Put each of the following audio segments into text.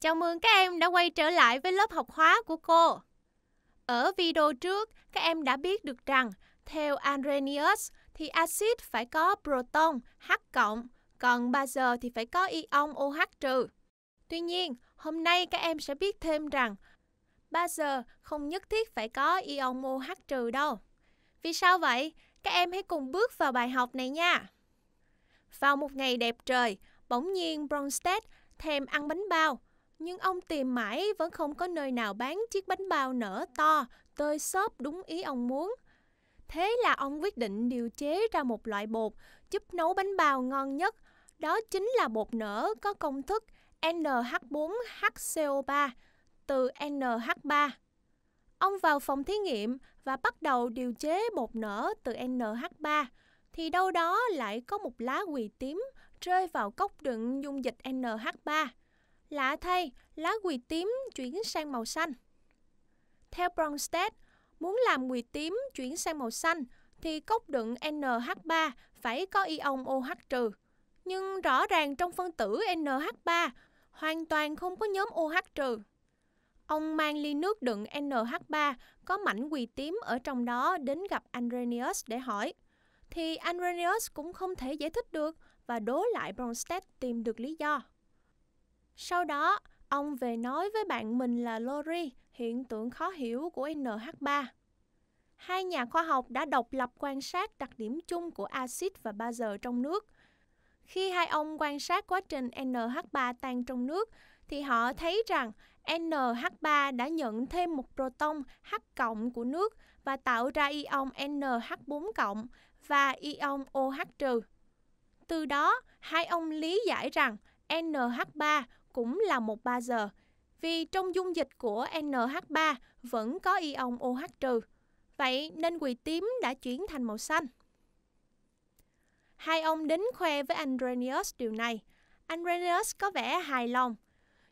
Chào mừng các em đã quay trở lại với lớp học hóa của cô. Ở video trước, các em đã biết được rằng theo Arrhenius thì axit phải có proton H+, còn bazơ thì phải có ion OH-. Tuy nhiên, hôm nay các em sẽ biết thêm rằng bazơ không nhất thiết phải có ion OH- đâu. Vì sao vậy? Các em hãy cùng bước vào bài học này nha. Vào một ngày đẹp trời, bỗng nhiên Bronsted thèm ăn bánh bao nhưng ông tìm mãi vẫn không có nơi nào bán chiếc bánh bao nở to, tơi xốp đúng ý ông muốn. Thế là ông quyết định điều chế ra một loại bột giúp nấu bánh bao ngon nhất. Đó chính là bột nở có công thức NH4HCO3 từ NH3. Ông vào phòng thí nghiệm và bắt đầu điều chế bột nở từ NH3 thì đâu đó lại có một lá quỳ tím rơi vào cốc đựng dung dịch NH3. Lạ thay, lá quỳ tím chuyển sang màu xanh. Theo Bronsted, muốn làm quỳ tím chuyển sang màu xanh thì cốc đựng NH3 phải có ion OH trừ. Nhưng rõ ràng trong phân tử NH3 hoàn toàn không có nhóm OH trừ. Ông mang ly nước đựng NH3 có mảnh quỳ tím ở trong đó đến gặp Andrenius để hỏi. Thì Andrenius cũng không thể giải thích được và đố lại Bronsted tìm được lý do. Sau đó, ông về nói với bạn mình là Lori, hiện tượng khó hiểu của NH3. Hai nhà khoa học đã độc lập quan sát đặc điểm chung của axit và bazơ trong nước. Khi hai ông quan sát quá trình NH3 tan trong nước, thì họ thấy rằng NH3 đã nhận thêm một proton H cộng của nước và tạo ra ion NH4 cộng và ion OH trừ. Từ đó, hai ông lý giải rằng NH3 cũng là một ba giờ, vì trong dung dịch của NH3 vẫn có ion OH trừ. Vậy nên quỳ tím đã chuyển thành màu xanh. Hai ông đến khoe với anh điều này. Anh có vẻ hài lòng.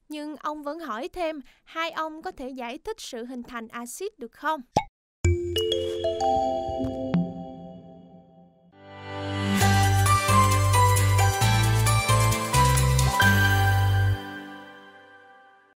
Nhưng ông vẫn hỏi thêm hai ông có thể giải thích sự hình thành axit được không?